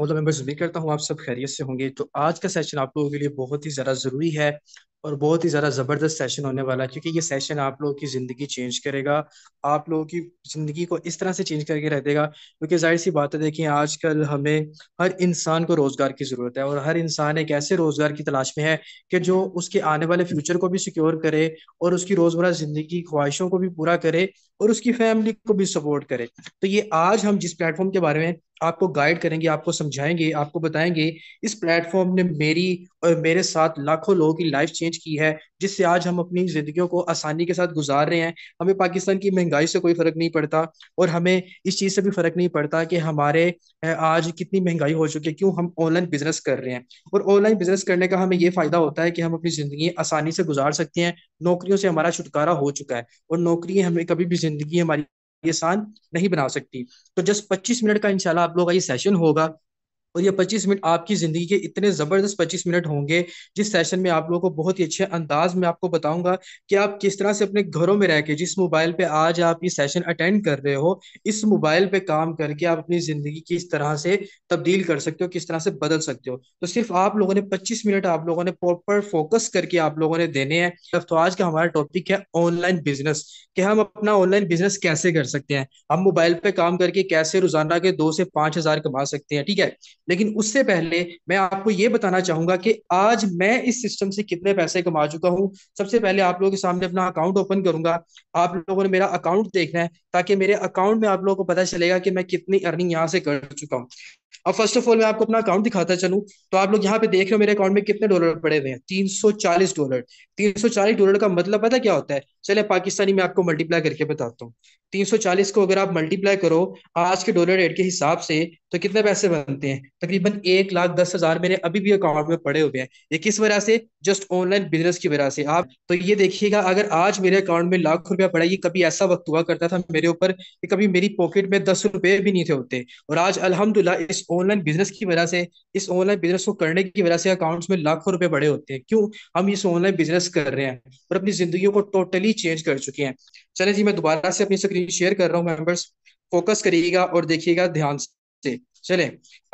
मतलब मैं उम्मीद करता हूँ आप सब खैरियत से होंगे तो आज का सेशन आप लोगों के लिए बहुत ही ज़्यादा ज़रूरी है और बहुत ही ज़्यादा ज़बरदस्त सेशन होने वाला है क्योंकि ये सेशन आप लोगों की ज़िंदगी चेंज करेगा आप लोगों की ज़िंदगी को इस तरह से चेंज करके रह देगा क्योंकि जाहिर सी बात है देखिए आजकल हमें हर इंसान को रोज़गार की ज़रूरत है और हर इंसान एक ऐसे रोज़गार की तलाश में है कि जो उसके आने वाले फ्यूचर को भी सिक्योर करे और उसकी रोज़मर्रा ज़िंदगी ख्वाहिशों को भी पूरा करे और उसकी फैमिली को भी सपोर्ट करे तो ये आज हम जिस प्लेटफॉर्म के बारे में आपको गाइड करेंगे आपको समझाएंगे आपको बताएंगे इस प्लेटफॉर्म ने मेरी और मेरे साथ लाखों लोगों की लाइफ चेंज की है जिससे आज हम अपनी जिंदगियों को आसानी के साथ गुजार रहे हैं हमें पाकिस्तान की महंगाई से कोई फर्क नहीं पड़ता और हमें इस चीज़ से भी फर्क नहीं पड़ता कि हमारे आज कितनी महंगाई हो चुकी है क्यों हम ऑनलाइन बिजनेस कर रहे हैं और ऑनलाइन बिजनेस करने का हमें ये फायदा होता है कि हम अपनी जिंदगी आसानी से गुजार सकते हैं नौकरियों से हमारा छुटकारा हो चुका है और नौकरी हमें कभी भी जिंदगी हमारी आसान नहीं बना सकती तो जस्ट 25 मिनट का इंशाल्लाह आप लोग का ये सेशन होगा और ये 25 मिनट आपकी जिंदगी के इतने जबरदस्त 25 मिनट होंगे जिस सेशन में आप लोगों को बहुत ही अच्छे अंदाज में आपको बताऊंगा कि आप किस तरह से अपने घरों में रह के जिस मोबाइल पे आज आप ये सेशन अटेंड कर रहे हो इस मोबाइल पे काम करके आप अपनी जिंदगी किस तरह से तब्दील कर सकते हो किस तरह से बदल सकते हो तो सिर्फ आप लोगों ने पच्चीस मिनट आप लोगों ने प्रॉपर फोकस करके आप लोगों ने देने हैं तो आज का हमारा टॉपिक है ऑनलाइन बिजनेस कि हम अपना ऑनलाइन बिजनेस कैसे कर सकते हैं हम मोबाइल पे काम करके कैसे रोजाना के दो से पांच हजार कमा सकते हैं ठीक है लेकिन उससे पहले मैं आपको ये बताना चाहूंगा कि आज मैं इस सिस्टम से कितने पैसे कमा चुका हूँ सबसे पहले आप लोगों के सामने अपना अकाउंट ओपन करूंगा आप लोगों ने मेरा अकाउंट देखना है ताकि मेरे अकाउंट में आप लोगों को पता चलेगा कि मैं कितनी अर्निंग यहाँ से कर चुका हूँ अब फर्स्ट ऑफ ऑल मैं आपको अपना अकाउंट दिखाता चलूं तो आप लोग यहाँ पे देख रहे हो मेरे अकाउंट में कितने डॉलर पड़े हुए हैं तीन सौ चालीस डॉलर तीन सौ चालीस डॉलर का मतलब पता क्या होता है चले पाकिस्तानी में आपको मल्टीप्लाई करके बताता हूँ तीन सौ चालीस को अगर आप मल्टीप्लाई करो आज के डॉलर रेट के हिसाब से तो कितने पैसे बनते हैं तकरीबन एक लाख दस हजार मेरे अभी भी अकाउंट में पड़े हुए हैं ये किस वजह से जस्ट ऑनलाइन बिजनेस की वजह से आप तो ये देखिएगा अगर आज मेरे अकाउंट में लाख रुपया पड़ा ये कभी ऐसा वक्त हुआ करता था मेरे ऊपर कभी मेरी पॉकेट में दस रुपए भी नहीं थे होते और आज अलहमदुल्ला इस ऑनलाइन बिजनेस की वजह से इस ऑनलाइन बिजनेस को करने की वजह से अकाउंट्स में लाखों रुपए बड़े होते हैं क्यों हम इस ऑनलाइन बिजनेस कर रहे हैं और अपनी जिंदगी को टोटली चेंज कर चुके हैं चले जी मैं दोबारा से अपनी स्क्रीन शेयर कर रहा हूँ मेंबर्स फोकस करिएगा और देखिएगा ध्यान से चले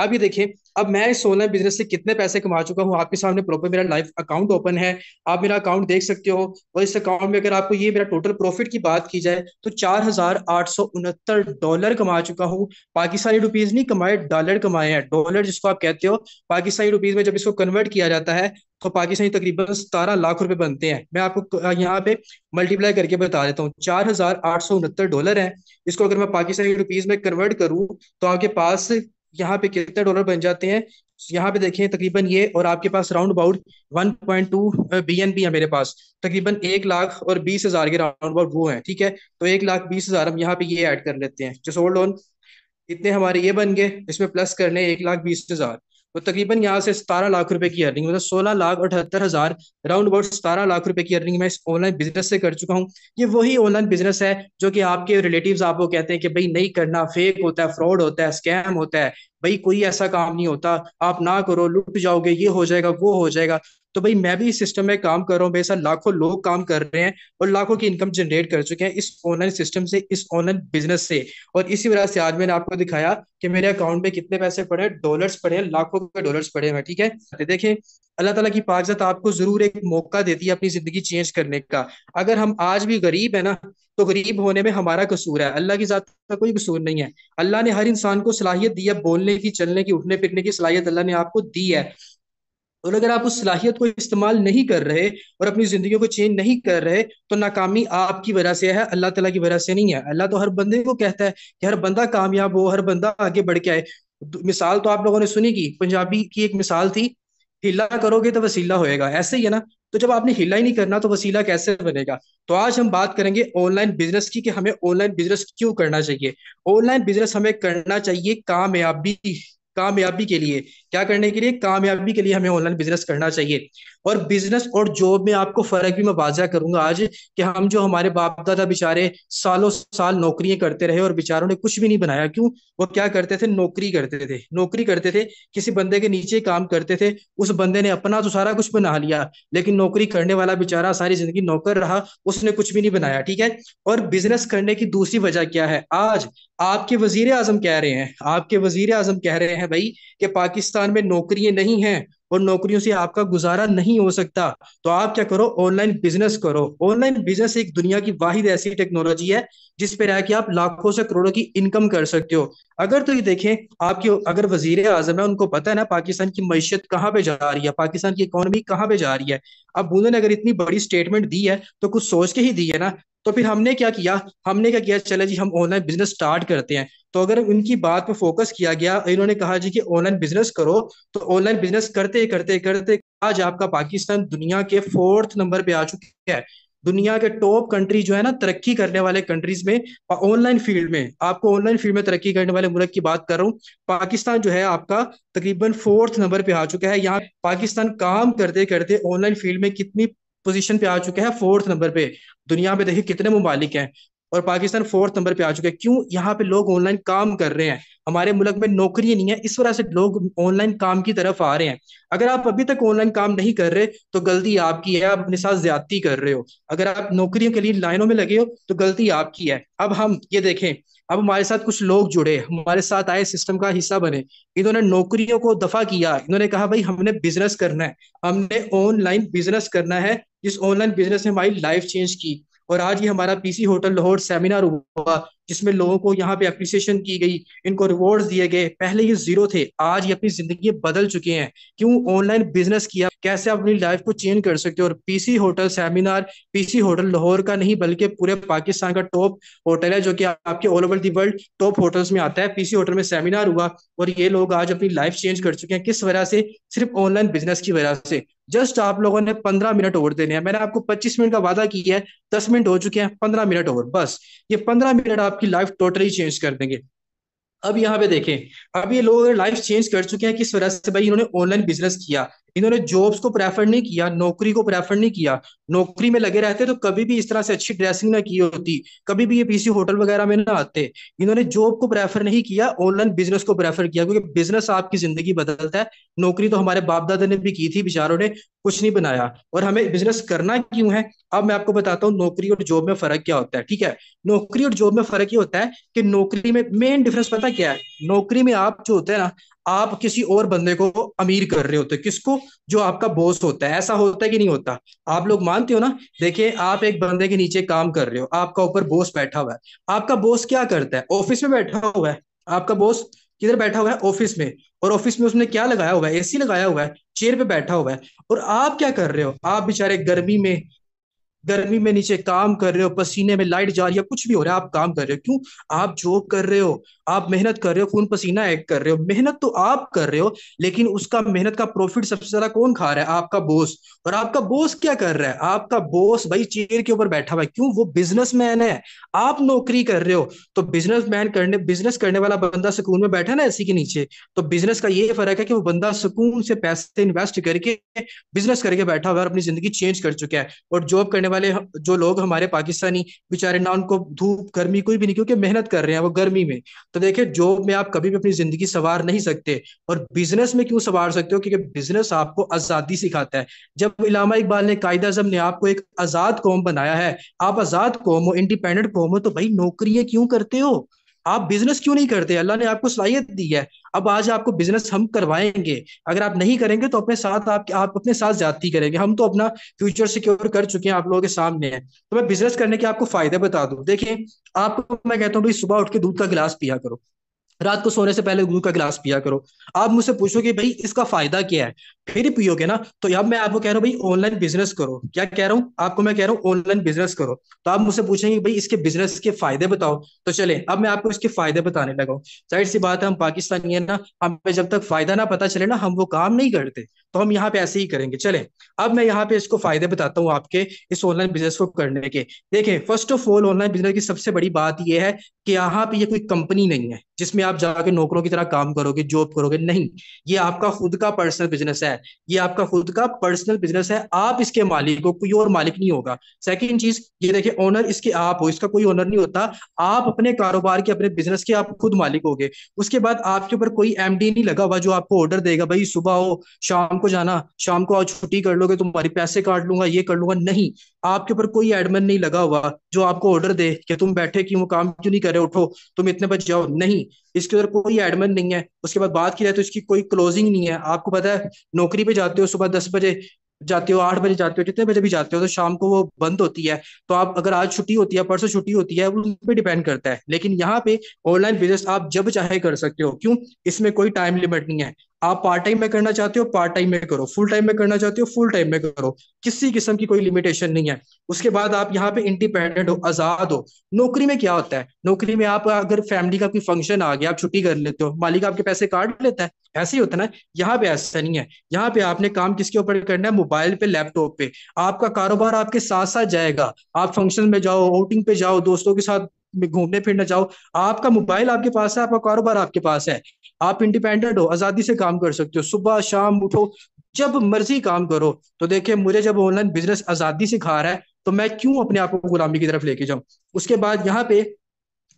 अब ये देखिए अब मैं इस ऑनलाइन बिजनेस से कितने पैसे कमा चुका हूँ आपके सामने प्रॉपर मेरा लाइव अकाउंट ओपन है आप मेरा अकाउंट देख सकते हो और इस अकाउंट में अगर आपको ये मेरा टोटल प्रॉफिट की बात की जाए तो चार हजार आठ सौ उनहत्तर डॉलर कमा चुका हूँ पाकिस्तानी रुपीज नहीं कमाए डॉलर कमाए हैं डॉलर जिसको आप कहते हो पाकिस्तानी रुपीज में जब इसको कन्वर्ट किया जाता है तो पाकिस्तानी तकरीबन सतारह लाख रुपए बनते हैं मैं आपको यहाँ पे मल्टीप्लाई करके बता देता हूँ चार हजार आठ सौ उनहत्तर डॉलर है इसको अगर मैं पाकिस्तानी रुपीज में कन्वर्ट करूँ तो आपके पास यहाँ पे कितने डॉलर बन जाते हैं यहाँ पे देखें तकरीबन ये और आपके पास round about one point two B N B है मेरे पास तकरीबन एक लाख और बीस हजार के राउंड अबाउट वो है ठीक है तो एक लाख बीस हजार हम यहाँ पे ये ऐड कर लेते हैं जो सोल्ड ऑन इतने हमारे ये बन गए इसमें प्लस करने एक लाख बीस हजार वो तकरीबन यहाँ से सतारह लाख रुपए की अर्निंग मतलब सोलह लाख अठहत्तर हजार राउंड अबाउट सतारह लाख रुपए की अर्निंग मैं इस ऑनलाइन बिजनेस से कर चुका हूँ ये वही ऑनलाइन बिजनेस है जो कि आपके रिलेटिव आपको कहते हैं कि भाई नहीं करना फेक होता है फ्रॉड होता है स्कैम होता है भाई कोई ऐसा काम नहीं होता आप ना करो लुट जाओगे ये हो जाएगा वो हो जाएगा तो भाई मैं भी इस सिस्टम में काम कर रहा हूँ मेरे साथ लाखों लोग काम कर रहे हैं और लाखों की इनकम जनरेट कर चुके हैं इस ऑनलाइन सिस्टम से इस ऑनलाइन बिजनेस से और इसी वजह से आज मैंने आपको दिखाया कि मेरे अकाउंट में कितने पैसे पड़े डॉलर्स पड़े हैं लाखों के डॉलर्स पड़े हैं ठीक है तो देखें अल्लाह ताला की पाकजत आपको जरूर एक मौका देती है अपनी जिंदगी चेंज करने का अगर हम आज भी गरीब है ना तो गरीब होने में हमारा कसूर है अल्लाह की जात का कोई कसूर नहीं है अल्लाह ने हर इंसान को सलाहियत दी है बोलने की चलने की उठने फिरने की सलाहियत अल्लाह ने आपको दी है और अगर आप उस सलाहियत को इस्तेमाल नहीं कर रहे और अपनी जिंदगी को चेंज नहीं कर रहे तो नाकामी आपकी वजह से है अल्लाह तला की वजह से नहीं है अल्लाह तो हर बंदे को कहता है कि हर बंदा कामयाब हो हर बंदा आगे बढ़ के आए तो मिसाल तो आप लोगों ने सुनी की पंजाबी की एक मिसाल थी हिला करोगे तो वसीला होएगा ऐसे ही है ना तो जब आपने हिला ही नहीं करना तो वसीला कैसे बनेगा तो आज हम बात करेंगे ऑनलाइन बिजनेस की कि हमें ऑनलाइन बिजनेस क्यों करना चाहिए ऑनलाइन बिजनेस हमें करना चाहिए कामयाबी कामयाबी के लिए क्या करने के लिए कामयाबी के लिए हमें ऑनलाइन बिजनेस करना चाहिए और बिजनेस और जॉब में आपको फर्क भी मैं वाजा करूंगा आज कि हम जो हमारे बाप दादा बेचारे सालों साल नौकरियां करते रहे और बेचारों ने कुछ भी नहीं बनाया क्यों वो क्या करते थे नौकरी करते थे नौकरी करते थे किसी बंदे के नीचे काम करते थे उस बंदे ने अपना तो सारा कुछ बना लिया लेकिन नौकरी करने वाला बेचारा सारी जिंदगी नौकर रहा उसने कुछ भी नहीं बनाया ठीक है और बिजनेस करने की दूसरी वजह क्या है आज आपके वजीर आजम कह रहे हैं आपके वजीर आजम कह रहे हैं भाई कि पाकिस्तान पाकिस्तान में नौकरियां नहीं हैं और नौकरियों से आपका गुजारा नहीं हो सकता तो आप क्या करो ऑनलाइन बिजनेस करो ऑनलाइन बिजनेस एक दुनिया की वाहिद ऐसी टेक्नोलॉजी है जिस पर रह के आप लाखों से करोड़ों की इनकम कर सकते हो अगर तो ये देखें आपके अगर वजीर आजम है उनको पता है ना पाकिस्तान की मीशत कहाँ पे जा रही है पाकिस्तान की इकोनॉमी कहाँ पे जा रही है अब उन्होंने अगर इतनी बड़ी स्टेटमेंट दी है तो कुछ सोच के ही दी है ना तो फिर हमने क्या किया हमने क्या किया चले जी हम ऑनलाइन बिजनेस स्टार्ट करते हैं तो अगर उनकी बात पर फोकस किया गया इन्होंने कहा जी कि ऑनलाइन बिजनेस करो तो ऑनलाइन बिजनेस करते करते करते आज आपका पाकिस्तान दुनिया के फोर्थ नंबर पे आ चुका है दुनिया के टॉप कंट्री जो है ना तरक्की करने वाले कंट्रीज में ऑनलाइन फील्ड में आपको ऑनलाइन फील्ड में तरक्की करने वाले मुल्क की बात कर रहा हूँ पाकिस्तान जो है आपका तकरीबन फोर्थ नंबर पे आ चुका है यहाँ पाकिस्तान काम करते करते ऑनलाइन फील्ड में कितनी पोजीशन पे आ चुके हैं फोर्थ नंबर पे दुनिया में देखिए कितने ममालिक हैं और पाकिस्तान फोर्थ नंबर पे आ चुके हैं क्यों यहाँ पे लोग ऑनलाइन काम कर रहे हैं हमारे मुल्क में नौकरियां नहीं है इस वजह से लोग ऑनलाइन काम की तरफ आ रहे हैं अगर आप अभी तक ऑनलाइन काम नहीं कर रहे तो गलती आपकी है आप अपने साथ ज्यादती कर रहे हो अगर आप नौकरियों के लिए लाइनों में लगे हो तो गलती आपकी है अब हम ये देखें अब हमारे साथ कुछ लोग जुड़े हमारे साथ आए सिस्टम का हिस्सा बने इन्होंने नौकरियों को दफा किया इन्होंने कहा भाई हमने बिजनेस करना है हमने ऑनलाइन बिजनेस करना है जिस ऑनलाइन बिजनेस ने हमारी लाइफ चेंज की और आज ये हमारा पीसी होटल लाहौर सेमिनार हुआ जिसमें लोगों को यहाँ पे अप्रिसिएशन की गई इनको रिवॉर्ड दिए गए पहले ये जीरो थे आज ये अपनी जिंदगी बदल चुके हैं क्यों ऑनलाइन बिजनेस किया कैसे आप अपनी लाइफ को चेंज कर सकते हो और PC hotel seminar PC hotel Lahore का नहीं बल्कि पूरे पाकिस्तान का टॉप होटल है जो कि आपके all over the world top hotels में आता है पीसी होटल में सेमिनार हुआ और ये लोग आज अपनी लाइफ चेंज कर चुके हैं किस वजह से सिर्फ ऑनलाइन बिजनेस की वजह से जस्ट आप लोगों ने पंद्रह मिनट ओवर देने हैं मैंने आपको पच्चीस मिनट का वादा किया है दस मिनट हो चुके हैं पंद्रह मिनट ओवर बस ये पंद्रह मिनट आपकी लाइफ टोटली चेंज कर देंगे अब यहाँ पे देखें अब ये लोग लाइफ चेंज कर चुके हैं किस वजह से भाई इन्होंने ऑनलाइन बिजनेस किया इन्होंने जॉब्स को प्रेफर नहीं किया नौकरी को प्रेफर नहीं किया नौकरी में लगे रहते तो कभी भी इस तरह से अच्छी ड्रेसिंग ना की होती कभी भी ये पीसी होटल वगैरह में ना आते इन्होंने जॉब को प्रेफर नहीं किया ऑनलाइन बिजनेस को प्रेफर किया क्योंकि बिजनेस आपकी जिंदगी बदलता है नौकरी तो हमारे बाप दादा ने भी की थी बेचारों ने कुछ नहीं बनाया और हमें बिजनेस करना क्यों है अब मैं आपको बताता हूँ नौकरी और जॉब में फर्क क्या होता है ठीक है नौकरी और जॉब में फर्क ये होता है कि नौकरी में मेन डिफरेंस पता क्या है नौकरी में आप जो होते हैं ना आप किसी और बंदे को अमीर कर रहे होते किसको जो आपका बॉस होता है ऐसा होता है कि नहीं होता आप लोग मानते हो ना देखिए आप एक बंदे के नीचे काम कर रहे हो आपका ऊपर बॉस बैठा हुआ है आपका बॉस क्या करता है ऑफिस में बैठा हुआ है आपका बॉस किधर बैठा हुआ है ऑफिस में और ऑफिस में उसने क्या लगाया हुआ है एसी लगाया हुआ है चेयर पे बैठा हुआ है और आप क्या कर रहे हो आप बेचारे गर्मी में गर्मी में नीचे काम कर रहे हो पसीने में लाइट जा रही है कुछ भी हो रहा है आप काम कर रहे हो क्यों आप जॉब कर रहे हो आप मेहनत कर रहे हो खून पसीना एक कर रहे हो मेहनत तो आप कर रहे हो लेकिन उसका मेहनत का प्रॉफिट सबसे ज्यादा कौन खा रहा है आपका बोस और आपका बोस क्या कर रहा है आपका बोस भाई चेयर के ऊपर बैठा हुआ है क्यों वो बिजनेस है आप नौकरी कर रहे हो तो बिजनेस करने बिजनेस करने वाला बंदा सुकून में बैठा ना ऐसी के नीचे तो बिजनेस का ये फर्क है कि वो बंदा सुकून से पैसे इन्वेस्ट करके बिजनेस करके बैठा हुआ है और अपनी जिंदगी चेंज कर चुका है और जॉब करने वाले जो लोग हमारे पाकिस्तानी बेचारे ना उनको धूप गर्मी कोई भी नहीं क्योंकि मेहनत कर रहे हैं वो गर्मी में तो देखिए जॉब में आप कभी भी अपनी जिंदगी सवार नहीं सकते और बिजनेस में क्यों सवार सकते हो क्योंकि बिजनेस आपको आजादी सिखाता है जब इलामा इकबाल ने कायद अजम ने आपको एक आजाद कौम बनाया है आप आजाद कौम हो इंडिपेंडेंट कौम हो तो भाई नौकरियां क्यों करते हो आप बिजनेस क्यों नहीं करते अल्लाह ने आपको सलाहियत दी है अब आज आपको बिजनेस हम करवाएंगे अगर आप नहीं करेंगे तो अपने साथ आप आप अपने साथ जाति करेंगे हम तो अपना फ्यूचर सिक्योर कर चुके हैं आप लोगों के सामने है तो मैं बिजनेस करने के आपको फायदे बता दूं देखिए आपको मैं कहता हूँ भाई सुबह उठ के दूध का गिलास पिया करो रात को सोने से पहले दूध का गिलास पिया करो आप मुझसे पूछो कि भाई इसका फायदा क्या है फिर पियोगे ना तो अब मैं आपको कह रहा हूँ भाई ऑनलाइन बिजनेस करो क्या कह रहा हूँ आपको मैं कह रहा हूँ ऑनलाइन बिजनेस करो तो आप मुझसे पूछेंगे भाई इसके बिजनेस के फायदे बताओ तो चले अब मैं आपको इसके फायदे बताने लगा जाहिर सी बात है हम पाकिस्तानी है ना हमें जब तक फायदा ना पता चले ना हम वो काम नहीं करते तो हम यहाँ पे ऐसे ही करेंगे चले अब मैं यहाँ पे इसको फायदे बताता हूँ आपके इस ऑनलाइन बिजनेस को करने के देखें first of all online business की सबसे बड़ी बात यह है कि यहाँ पे ये कोई कंपनी नहीं है जिसमें इसमें आप जाके नौकरों की तरह काम करोगे जॉब करोगे नहीं ये आपका खुद का पर्सनल बिजनेस है ये आपका खुद का पर्सनल बिजनेस है आप इसके मालिक हो कोई और मालिक नहीं होगा सेकेंड चीज ये देखिए ओनर इसके आप हो इसका कोई ओनर नहीं होता आप अपने कारोबार के अपने बिजनेस के आप खुद मालिक होगे उसके बाद आपके ऊपर कोई एम नहीं लगा हुआ जो आपको ऑर्डर देगा भाई सुबह हो शाम को जाना शाम को आज छुट्टी कर लोगे तो तुम्हारे पैसे काट लूंगा ये कर लूंगा नहीं आपके ऊपर कोई एडमिन नहीं लगा हुआ जो आपको ऑर्डर दे कि तुम बैठे क्यों काम क्यों नहीं कर रहे उठो तुम इतने बजे जाओ नहीं इसके उधर कोई एडमिन नहीं है उसके बाद बात की जाए तो इसकी कोई क्लोजिंग नहीं है आपको पता है नौकरी पे जाते हो सुबह दस बजे जाते हो आठ बजे जाते हो जितने बजे भी जाते हो तो शाम को वो बंद होती है तो आप अगर आज छुट्टी होती है परसों छुट्टी होती है उन पर डिपेंड करता है लेकिन यहाँ पे ऑनलाइन बिजनेस आप जब चाहे कर सकते हो क्यों इसमें कोई टाइम लिमिट नहीं है आप पार्ट टाइम में करना चाहते हो पार्ट टाइम में करो फुल टाइम में करना चाहते हो फुल टाइम में करो किसी किस्म की कोई लिमिटेशन नहीं है उसके बाद आप यहाँ पे इंडिपेंडेंट हो आजाद हो नौकरी में क्या होता है नौकरी में आप अगर फैमिली का कोई फंक्शन आ गया आप छुट्टी कर लेते हो मालिक आपके पैसे काट लेता है ऐसे ही होता है ना यहाँ पे ऐसा नहीं है यहाँ पे आपने काम किसके ऊपर करना है मोबाइल पे लैपटॉप पे आपका कारोबार आपके साथ साथ जाएगा आप फंक्शन में जाओ आउटिंग पे जाओ दोस्तों के साथ में घूमने फिरने चाहो आपका मोबाइल आपके पास है आपका कारोबार आपके पास है आप इंडिपेंडेंट हो आजादी से काम कर सकते हो सुबह शाम उठो जब मर्जी काम करो तो देखिये मुझे जब ऑनलाइन बिजनेस आजादी से खा रहा है तो मैं क्यों अपने आप को गुलामी की तरफ लेके जाऊं उसके बाद यहाँ पे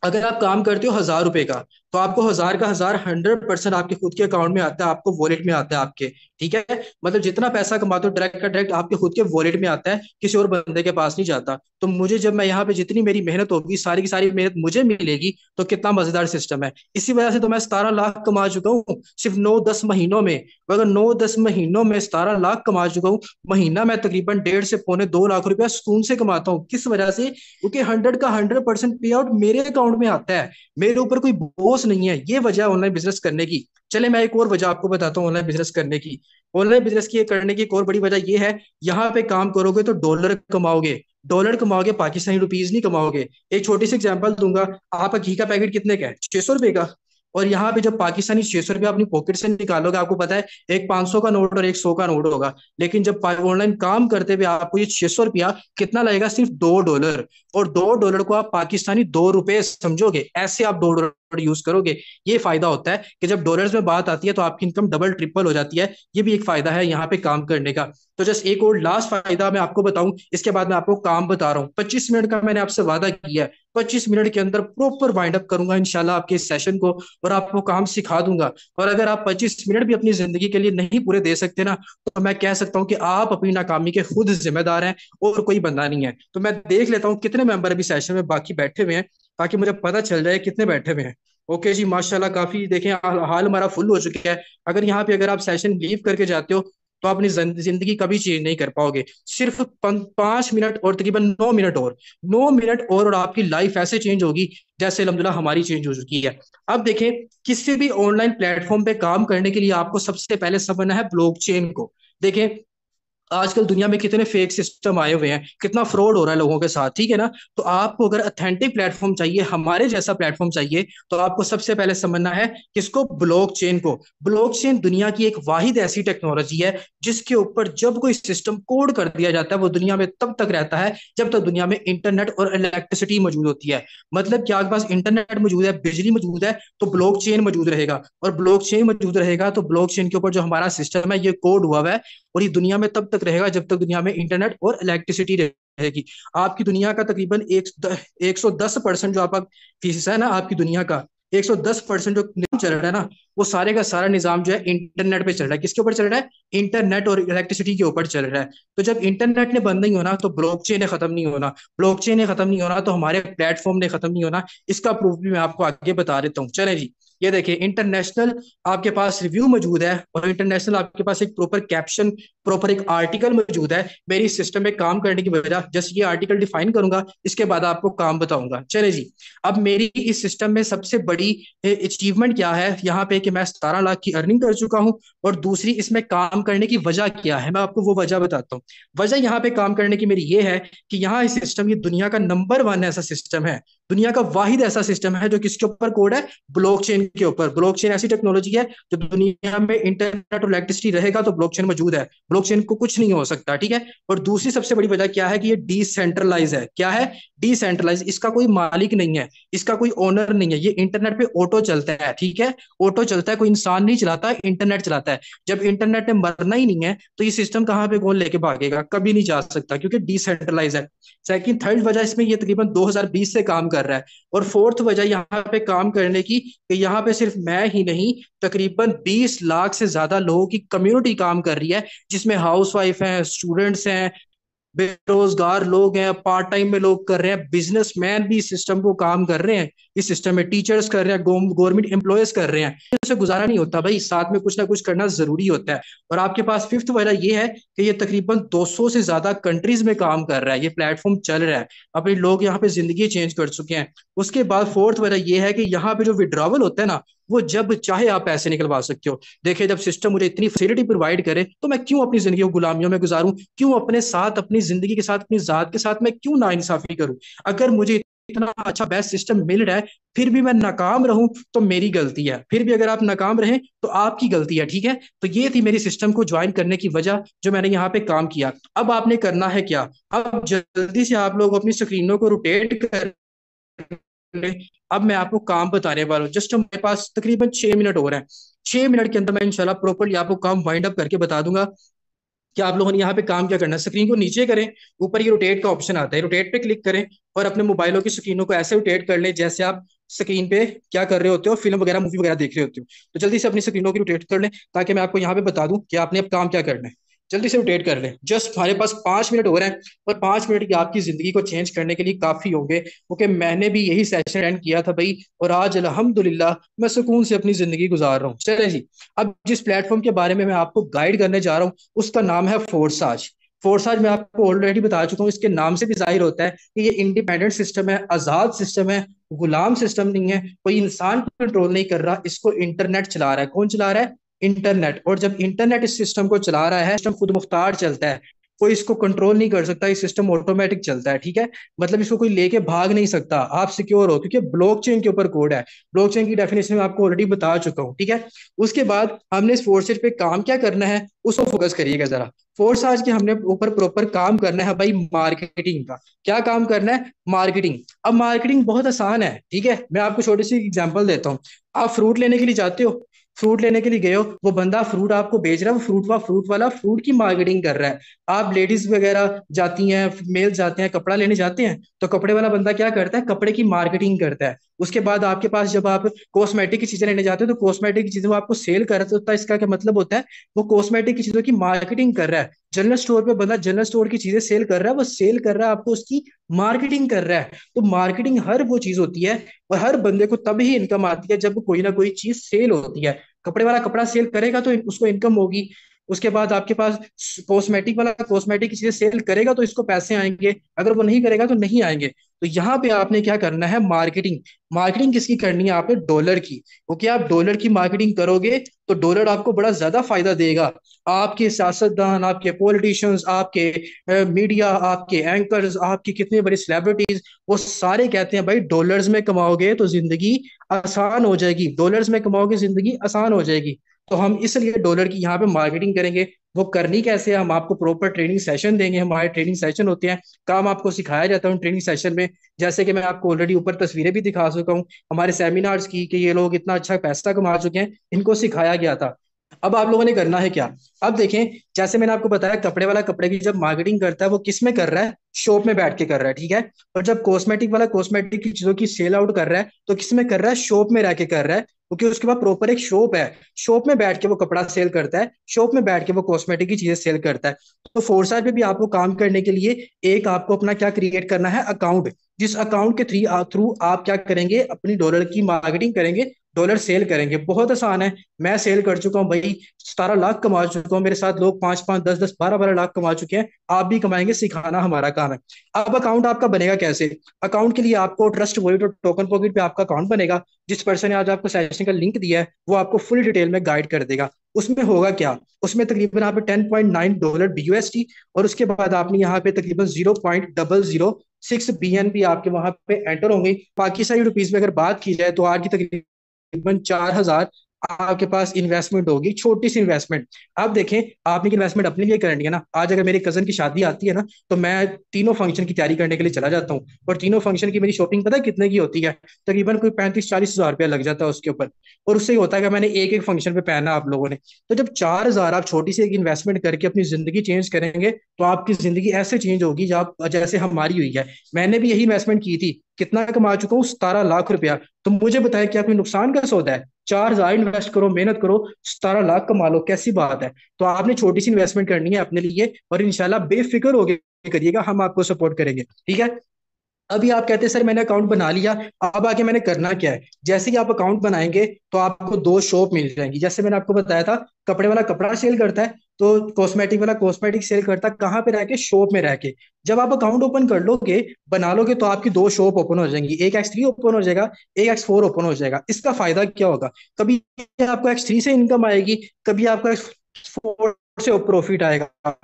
अगर आप काम करते हो हजार रुपए का तो आपको हजार का हजार हंड्रेड परसेंट आपके खुद के अकाउंट में आता है आपको वॉलेट में आता है आपके ठीक है मतलब जितना पैसा कमाते हो डायरेक्ट का डायरेक्ट आपके खुद के वॉलेट में आता है किसी और बंदे के पास नहीं जाता तो मुझे जब मैं यहाँ पे जितनी मेरी मेहनत होगी सारी की सारी मेहनत मुझे मिलेगी तो कितना मजेदार सिस्टम है इसी वजह से तो मैं सतारह लाख कमा चुका हूँ सिर्फ नौ दस महीनों में अगर नौ दस महीनों में सतारह लाख कमा चुका हूँ महीना मैं तकरीबन डेढ़ से पौने दो लाख रुपया सुकून से कमाता हूँ किस वजह से क्योंकि हंड्रेड का हंड्रेड परसेंट पे आउट मेरे अकाउंट में आता है मेरे ऊपर कोई बोस नहीं है ये वजह ऑनलाइन बिजनेस करने की चले मैं एक और वजह आपको बताता हूँ ऑनलाइन बिजनेस करने की ऑनलाइन बिजनेस की करने की एक और बड़ी वजह ये है यहाँ पे काम करोगे तो डॉलर कमाओगे डॉलर कमाओगे पाकिस्तानी रुपीज नहीं कमाओगे एक छोटी सी एग्जाम्पल दूंगा आपका घी का पैकेट कितने का है छह सौ रुपए का और यहाँ पे जब पाकिस्तानी छह सौ रुपया अपनी पॉकेट से निकालोगे आपको पता है एक पांच सौ का नोट और एक सौ का नोट होगा लेकिन जब ऑनलाइन काम करते हुए आपको ये छह सौ रुपया कितना लगेगा सिर्फ दो डॉलर और दो डॉलर को आप पाकिस्तानी दो रुपए समझोगे ऐसे आप दो डॉलर यूज करोगे ये फायदा होता है कि जब डॉलर में बात आती है तो आपकी इनकम डबल ट्रिपल हो जाती है ये भी एक फायदा है यहाँ पे काम करने का तो जस्ट एक और लास्ट फायदा मैं आपको बताऊं इसके बाद मैं आपको काम बता रहा हूँ पच्चीस मिनट का मैंने आपसे वादा किया है 25 मिनट के अंदर प्रॉपर वाइंड अप करूंगा इंशाल्लाह आपके इस सेशन को और आपको काम सिखा दूंगा और अगर आप 25 मिनट भी अपनी जिंदगी के लिए नहीं पूरे दे सकते ना तो मैं कह सकता हूँ कि आप अपनी नाकामी के खुद जिम्मेदार हैं और कोई बंदा नहीं है तो मैं देख लेता हूँ कितने मेंबर अभी सेशन में बाकी बैठे हुए हैं ताकि मुझे पता चल जाए कितने बैठे हुए हैं ओके जी माशाल्लाह काफी देखें हाल हमारा फुल हो चुका है अगर यहाँ पे अगर आप सेशन लीव करके जाते हो तो आप अपनी जिंदगी कभी चेंज नहीं कर पाओगे सिर्फ पांच मिनट और तकरीबन नौ मिनट और नौ मिनट और, और आपकी लाइफ ऐसे चेंज होगी जैसे अलहमदुल्ला हमारी चेंज हो चुकी है अब देखें किसी भी ऑनलाइन प्लेटफॉर्म पे काम करने के लिए आपको सबसे पहले समझना है ब्लॉकचेन को देखें आजकल दुनिया में कितने फेक सिस्टम आए हुए हैं कितना फ्रॉड हो रहा है लोगों के साथ ठीक है ना तो आपको अगर अथेंटिक प्लेटफॉर्म चाहिए हमारे जैसा प्लेटफॉर्म चाहिए तो आपको सबसे पहले समझना है किसको ब्लॉक चेन को ब्लॉक चेन दुनिया की एक वाहिद ऐसी टेक्नोलॉजी है जिसके ऊपर जब कोई सिस्टम कोड कर दिया जाता है वो दुनिया में तब तक रहता है जब तक दुनिया में इंटरनेट और इलेक्ट्रिसिटी मौजूद होती है मतलब कि आपके पास इंटरनेट मौजूद है बिजली मौजूद है तो ब्लॉक मौजूद रहेगा और ब्लॉक मौजूद रहेगा तो ब्लॉक के ऊपर जो हमारा सिस्टम है ये कोड हुआ हुआ है और ये दुनिया में तब तक रहेगा जब तक दुनिया में इंटरनेट और इलेक्ट्रिसिटी रहेगी आपकी दुनिया का तकरीबन एक एक सौ दस परसेंट जो आपका फीस है ना आपकी दुनिया का एक सौ दस परसेंट जो निजाम चल रहा है ना वो सारे का सारा निजाम जो है इंटरनेट पे चल रहा है किसके ऊपर चल रहा है इंटरनेट और इलेक्ट्रिसिटी के ऊपर चल रहा है तो जब इंटरनेट ने बंद नहीं होना तो ब्लॉकचेन ने खत्म नहीं होना ब्लॉकचेन ने खत्म नहीं होना तो हमारे प्लेटफॉर्म ने खत्म नहीं होना इसका प्रूफ भी मैं आपको आगे बता देता हूँ चले जी ये देखिए इंटरनेशनल आपके पास रिव्यू मौजूद है और इंटरनेशनल आपके पास एक प्रॉपर कैप्शन प्रॉपर एक आर्टिकल मौजूद है मेरी सिस्टम में काम करने की वजह जस्ट ये आर्टिकल डिफाइन करूंगा इसके बाद आपको काम बताऊंगा चले जी अब मेरी इस सिस्टम में सबसे बड़ी अचीवमेंट क्या है यहाँ पे कि मैं सतारह लाख की अर्निंग कर चुका हूँ और दूसरी इसमें काम करने की वजह क्या है मैं आपको वो वजह बताता हूँ वजह यहाँ पे काम करने की मेरी ये है कि यहाँ इस सिस्टम ये दुनिया का नंबर वन ऐसा सिस्टम है दुनिया का वाहिद ऐसा सिस्टम है जो किसके ऊपर कोड है ब्लॉक टेक्नोलॉजी के ऊपर ब्लॉकचेन ऐसी टेक्नोलॉजी है जो दुनिया में इंटरनेट और इलेक्ट्रिसिटी रहेगा तो ब्लॉकचेन मौजूद है ब्लॉकचेन को कुछ नहीं हो सकता ठीक है और दूसरी सबसे बड़ी वजह क्या है कि ये डिसेंट्रलाइज है क्या है डिसेंट्रलाइज इसका कोई मालिक नहीं है इसका कोई ओनर नहीं है ये इंटरनेट पे ऑटो चलता है ठीक है ऑटो चलता है कोई इंसान नहीं चलाता इंटरनेट चलाता है जब इंटरनेट ने मरना ही नहीं है तो ये सिस्टम कहाँ पे कौन लेके भागेगा कभी नहीं जा सकता क्योंकि डिसेंट्रलाइज है सेकंड थर्ड वजह इसमें ये तकरीबन 2020 से काम कर रहा है और फोर्थ वजह यहाँ पे काम करने की कि यहाँ यहाँ पे सिर्फ मैं ही नहीं तकरीबन 20 लाख से ज्यादा लोगों की कम्युनिटी काम कर रही है जिसमें हाउस वाइफ हैं स्टूडेंट्स हैं बेरोजगार लोग हैं पार्ट टाइम में लोग कर रहे हैं बिजनेसमैन भी सिस्टम को काम कर रहे हैं इस सिस्टम में टीचर्स कर रहे हैं गवर्नमेंट एम्प्लॉयज कर रहे हैं उससे गुजारा नहीं होता भाई साथ में कुछ ना कुछ करना जरूरी होता है और आपके पास फिफ्थ वाला ये है कि ये तकरीबन 200 से ज्यादा कंट्रीज में काम कर रहा है ये प्लेटफॉर्म चल रहा है अपने लोग यहाँ पे जिंदगी चेंज कर चुके हैं उसके बाद फोर्थ वाला ये है कि यहाँ पे जो विड्रावल होता है ना वो जब चाहे आप पैसे निकलवा सकते हो देखिए जब सिस्टम मुझे इतनी फैसिलिटी प्रोवाइड करे तो मैं क्यों अपनी जिंदगी को गुलामियों में गुजारूं क्यों अपने साथ अपनी जिंदगी के साथ अपनी जात के साथ मैं क्यों ना इंसाफी करूं अगर मुझे इतना अच्छा बेस्ट सिस्टम मिल रहा है फिर भी मैं नाकाम रहूं तो मेरी गलती है फिर भी अगर आप नाकाम रहें तो आपकी गलती है ठीक है तो ये थी मेरी सिस्टम को ज्वाइन करने की वजह जो मैंने यहाँ पे काम किया अब आपने करना है क्या अब जल्दी से आप लोग अपनी स्क्रीनों को रोटेट कर अब मैं आपको काम बताने वाला हूँ जस्ट हमारे पास तकरीबन छह मिनट हो रहे है छह मिनट के अंदर मैं इंशाल्लाह प्रॉपरली आपको काम वाइंड अप करके बता दूंगा कि आप लोगों ने यहाँ पे काम क्या करना है स्क्रीन को नीचे करें ऊपर ये रोटेट का ऑप्शन आता है रोटेट पे क्लिक करें और अपने मोबाइलों की स्क्रीनों को ऐसे रोटेट कर लें जैसे आप स्क्रीन पे क्या कर रहे होते हो फिल्म वगैरह मूवी वगैरह देख रहे होते हो तो जल्दी से अपनी स्क्रीनों की रोटेट कर लें ताकि मैं आपको यहाँ पे बता दूँ कि आपने अब काम क्या करना है जल्दी से अपडेट कर लें जस्ट हमारे पास पांच मिनट हो रहे हैं और पांच मिनट की आपकी ज़िंदगी को चेंज करने के लिए काफ़ी होंगे ओके मैंने भी यही सेशन अटेंड किया था भाई और आज अलहमदुल्ला मैं सुकून से अपनी ज़िंदगी गुजार रहा हूँ चले जी अब जिस प्लेटफॉर्म के बारे में मैं आपको गाइड करने जा रहा हूँ उसका नाम है फोर्साज फोर्साज मैं आपको ऑलरेडी बता चुका हूँ इसके नाम से भी जाहिर होता है कि ये इंडिपेंडेंट सिस्टम है आज़ाद सिस्टम है गुलाम सिस्टम नहीं है कोई इंसान कंट्रोल नहीं कर रहा इसको इंटरनेट चला रहा है कौन चला रहा है इंटरनेट और जब इंटरनेट इस सिस्टम को चला रहा है सिस्टम खुद मुख्तार चलता है कोई इसको कंट्रोल नहीं कर सकता ये सिस्टम ऑटोमेटिक चलता है ठीक है मतलब इसको कोई लेके भाग नहीं सकता आप सिक्योर हो क्योंकि ब्लॉकचेन के ऊपर कोड है ब्लॉकचेन की डेफिनेशन में आपको ऑलरेडी बता चुका हूँ ठीक है उसके बाद हमने इस फोर्सेज पे काम क्या करना है उसको फोकस करिएगा जरा फोर्स आज के हमने ऊपर प्रॉपर काम करना है भाई मार्केटिंग का क्या काम करना है मार्केटिंग अब मार्केटिंग बहुत आसान है ठीक है मैं आपको छोटी सी एग्जाम्पल देता हूँ आप फ्रूट लेने के लिए जाते हो फ्रूट लेने के लिए गए हो वो बंदा फ्रूट आपको बेच रहा है वो फ्रूट वा फ्रूट वाला फ्रूट की मार्केटिंग कर रहा है आप लेडीज वगैरह जाती हैं मेल जाते हैं कपड़ा लेने जाते हैं तो कपड़े वाला बंदा क्या करता है कपड़े की मार्केटिंग करता है उसके बाद आपके पास जब आप कॉस्मेटिक की चीजें लेने जाते हो तो कॉस्मेटिक की चीजें वो आपको सेल कर रहा होता है तो इसका क्या मतलब होता है वो कॉस्मेटिक की चीजों की मार्केटिंग कर रहा है जनरल स्टोर पे बंदा जनरल स्टोर की चीजें सेल कर रहा है वो सेल कर रहा है आपको उसकी मार्केटिंग कर रहा है तो मार्केटिंग हर वो चीज होती है और हर बंदे को तब ही इनकम आती है जब कोई ना कोई चीज सेल होती है कपड़े वाला कपड़ा सेल करेगा तो उसको इनकम होगी उसके बाद आपके पास कॉस्मेटिक वाला कॉस्मेटिक की चीजें सेल करेगा तो इसको पैसे आएंगे अगर वो नहीं करेगा तो नहीं आएंगे तो यहाँ पे आपने क्या करना है मार्केटिंग मार्केटिंग किसकी करनी है आपने डॉलर की ओके आप डॉलर की मार्केटिंग करोगे तो डॉलर आपको बड़ा ज्यादा फायदा देगा आपके सियासतदान आपके पॉलिटिशियंस आपके मीडिया आपके एंकर्स आपके कितने बड़े सेलिब्रिटीज वो सारे कहते हैं भाई डॉलर्स में कमाओगे तो जिंदगी आसान हो जाएगी डॉलर्स में कमाओगे जिंदगी आसान हो जाएगी तो हम इसलिए डॉलर की यहाँ पे मार्केटिंग करेंगे वो करनी कैसे है हम आपको प्रॉपर ट्रेनिंग सेशन देंगे हमारे ट्रेनिंग सेशन होते हैं काम आपको सिखाया जाता है उन ट्रेनिंग सेशन में जैसे कि मैं आपको ऑलरेडी ऊपर तस्वीरें भी दिखा चुका हूँ हमारे सेमिनार्स की कि ये लोग इतना अच्छा पैसा कमा चुके हैं इनको सिखाया गया था अब आप लोगों ने करना है क्या अब देखें जैसे मैंने आपको बताया कपड़े वाला कपड़े की जब मार्केटिंग करता है वो किस में कर रहा है शॉप में बैठ के कर रहा है ठीक है और जब कॉस्मेटिक वाला कॉस्मेटिक की चीजों की सेल आउट कर रहा है तो किस में कर रहा है शॉप में रह के कर रहा है क्योंकि उसके पास प्रॉपर एक शॉप है शॉप में बैठ के वो कपड़ा सेल करता है शॉप में बैठ के वो कॉस्मेटिक की चीजें सेल करता है तो साइड पे भी आपको काम करने के लिए एक आपको अपना क्या क्रिएट करना है अकाउंट जिस अकाउंट के थ्री थ्रू आप क्या करेंगे अपनी डॉलर की मार्केटिंग करेंगे डॉलर सेल करेंगे बहुत आसान है मैं सेल कर चुका हूँ भाई सतारह लाख कमा चुका हूँ मेरे साथ लोग पांच पांच दस दस बारह बारह लाख कमा चुके हैं आप भी कमाएंगे सिखाना हमारा काम है अब अकाउंट आपका बनेगा कैसे अकाउंट के लिए आपको ट्रस्ट वॉलेट और टोकन पॉकेट पे आपका अकाउंट बनेगा जिस पर्सन ने आज आपको सेशन का लिंक दिया है वो आपको फुल डिटेल में गाइड कर देगा उसमें होगा क्या उसमें तकरीबन यहाँ पे ten point nine dollar BUST और उसके बाद आपने यहाँ पे तकरीबन zero point double zero six B N भी आपके वहां पे एंटर होंगे पाकिस्तानी रुपीज में अगर बात की जाए तो आज की तकरीबन तकरीबन चार हजार आपके पास इन्वेस्टमेंट होगी छोटी सी इन्वेस्टमेंट आप देखें आपने की इन्वेस्टमेंट अपने लिए करनी है ना आज अगर मेरी कजन की शादी आती है ना तो मैं तीनों फंक्शन की तैयारी करने के लिए चला जाता हूँ और तीनों फंक्शन की मेरी शॉपिंग पता है कितने की होती है तकरीबन कोई पैंतीस चालीस हजार रुपया लग जाता है उसके ऊपर और उससे होता है कि मैंने एक एक फंक्शन पे पहना आप लोगों ने तो जब चार हजार आप छोटी सी एक इन्वेस्टमेंट करके अपनी जिंदगी चेंज करेंगे तो आपकी जिंदगी ऐसे चेंज होगी जैसे हमारी हुई है मैंने भी यही इन्वेस्टमेंट की थी कितना कमा चुका हूँ सतारह लाख रुपया तो मुझे बताया क्या कोई नुकसान का सौदा है चार हजार इन्वेस्ट करो मेहनत करो सतारह लाख कमा लो कैसी बात है तो आपने छोटी सी इन्वेस्टमेंट करनी है अपने लिए और इनशाला बेफिक्र होके करिएगा हम आपको सपोर्ट करेंगे ठीक है अभी आप कहते हैं सर मैंने अकाउंट बना लिया अब आगे मैंने करना क्या है जैसे ही आप अकाउंट बनाएंगे तो आपको दो शॉप मिल जाएंगी जैसे मैंने आपको बताया था कपड़े वाला कपड़ा सेल करता है तो कॉस्मेटिक वाला कॉस्मेटिक सेल करता है कहाँ पे रह के शॉप में रह के जब आप अकाउंट ओपन कर लोगे बना लोगे तो आपकी दो शॉप ओपन हो जाएंगी एक एक्स थ्री ओपन हो जाएगा एक एक्स फोर ओपन हो जाएगा इसका फायदा क्या होगा कभी आपको एक्स थ्री से इनकम आएगी कभी आपको एक्स फोर से प्रॉफिट आएगा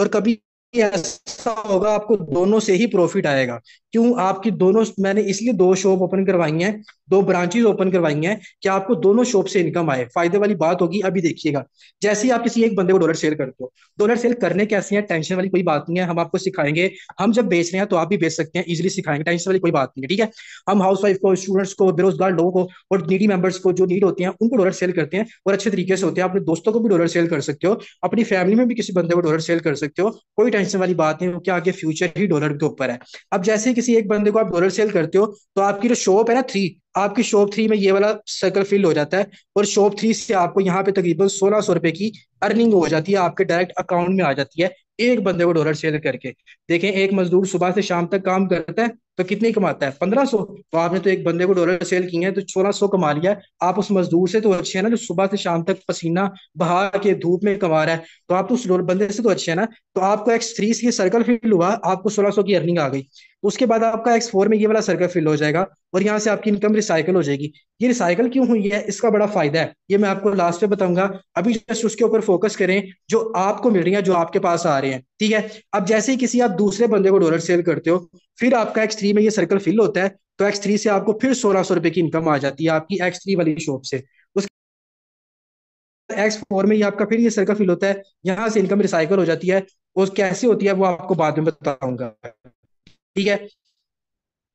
और कभी ऐसा होगा आपको दोनों से ही प्रॉफिट आएगा क्यों आपकी दोनों मैंने इसलिए दो शॉप ओपन करवाई हैं दो ब्रांचेज ओपन करवाई हैं कि आपको दोनों शॉप से इनकम आए फायदे वाली बात होगी अभी देखिएगा जैसे ही आप किसी एक बंदे को डॉलर सेल करते हो डॉलर सेल करने कैसे हैं टेंशन वाली कोई बात नहीं है हम आपको सिखाएंगे हम जब बेच रहे हैं तो आप भी बेच सकते हैं इजिली सिखाएंगे टेंशन वाली कोई बात नहीं है ठीक है हम हाउस वाइफ को स्टूडेंट्स को बेरोजगार लोगों को और नीडी मेंबर्स को जो नीड होते हैं उनको डॉलर सेल करते हैं और अच्छे तरीके से होते हैं अपने दोस्तों को भी डॉलर सेल कर सकते हो अपनी फैमिली में भी किसी बंदे को डॉलर सेल कर सकते हो कोई टेंशन टेंशन वाली बात है क्योंकि आगे फ्यूचर ही डॉलर के ऊपर है अब जैसे किसी एक बंदे को आप डॉलर सेल करते हो तो आपकी जो शॉप है ना थ्री आपकी शॉप थ्री में ये वाला सर्कल फिल हो जाता है और शॉप थ्री से आपको यहाँ पे तकरीबन सोलह सौ रुपए की अर्निंग हो जाती है आपके डायरेक्ट अकाउंट में आ जाती है एक बंदे को डॉलर सेल करके देखें एक मजदूर सुबह से शाम तक काम करता है तो कितने कमाता है पंद्रह सौ तो आपने तो एक बंदे को डॉलर सेल किए हैं तो सोलह सौ कमा लिया आप उस मजदूर से तो अच्छे है ना जो सुबह से शाम तक पसीना बहा के धूप में कमा रहा है तो आप तो उस बंदे से तो अच्छे है ना तो आपको एक्स थ्री से सर्कल फिल हुआ आपको सोलह सौ की अर्निंग आ गई उसके बाद आपका एक्स फोर में ये वाला सर्कल फिल हो जाएगा और यहाँ से आपकी इनकम रिसाइकल हो जाएगी ये रिसाइकल क्यों हुई है इसका बड़ा फायदा है ये मैं आपको लास्ट में बताऊंगा अभी जस्ट उसके ऊपर फोकस करें जो आपको मिल रही है जो आपके पास आ रहे हैं ठीक है अब जैसे ही किसी आप दूसरे बंदे को डॉलर सेल करते हो फिर आपका एक्स थ्री में ये सर्कल फिल होता है तो एक्स थ्री से आपको फिर सोलह सौ रुपए की इनकम आ जाती है आपकी एक्स थ्री वाली शॉप से एक्स फोर में ये आपका फिर ये सर्कल फिल होता है यहाँ से इनकम रिसाइकल हो जाती है और कैसे होती है वो आपको बाद में बताऊंगा ठीक है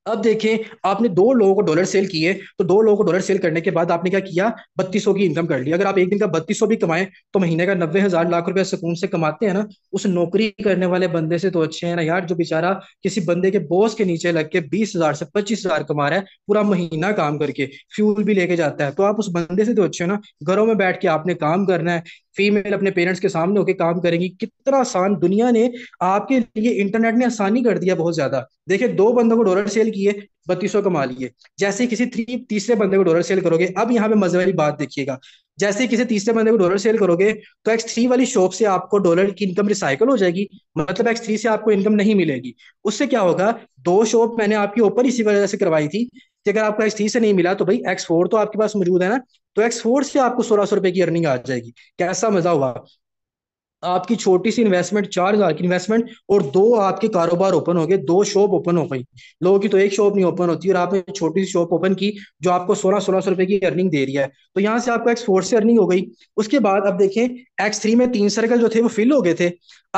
अब देखें आपने दो लोगों को डॉलर सेल किए तो दो लोगों को डॉलर सेल करने के बाद आपने क्या किया बत्तीस की इनकम कर ली अगर आप एक दिन का बत्तीस भी कमाएं तो महीने का नब्बे हजार लाख रुपया सुकून से कमाते हैं ना उस नौकरी करने वाले बंदे से तो अच्छे हैं ना यार जो बेचारा किसी बंदे के बॉस के नीचे लग के बीस हजार से पच्चीस हजार कमा रहा है पूरा महीना काम करके फ्यूल भी लेके जाता है तो आप उस बंदे से तो अच्छे हो ना घरों में बैठ के आपने काम करना है फीमेल अपने पेरेंट्स के सामने होके काम करेंगी कितना आसान दुनिया ने आपके लिए इंटरनेट ने आसानी कर दिया बहुत ज्यादा देखिए दो बंदों को डॉलर सेल किए बत्तीसों कमा लिए जैसे किसी थ्री तीसरे बंदे को डॉलर सेल करोगे अब यहाँ पे मजे वाली बात देखिएगा जैसे किसी तीसरे बंदे को डॉलर सेल करोगे तो एक्स थ्री वाली शॉप से आपको डॉलर की इनकम रिसाइकल हो जाएगी मतलब एक्स थ्री से आपको इनकम नहीं मिलेगी उससे क्या होगा दो शॉप मैंने आपकी ओपन इसी वजह से करवाई थी कि अगर आपको एक्स थ्री से नहीं मिला तो भाई एक्स फोर तो आपके पास मौजूद है ना तो एक्स फोर्स से आपको सोलह सौ रुपए की अर्निंग आ जाएगी कैसा मजा हुआ आपकी छोटी सी इन्वेस्टमेंट चार हजार की इन्वेस्टमेंट और दो आपके कारोबार ओपन हो गए दो शॉप ओपन हो गई लोगों की तो एक शॉप नहीं ओपन होती और आपने छोटी सी शॉप ओपन की जो आपको सोलह सोलह सौ रुपए की अर्निंग दे रही है तो यहाँ से आपको एक्स फोर से अर्निंग हो गई उसके बाद अब देखें एक्स थ्री में तीन सर्कल जो थे वो फिल हो गए थे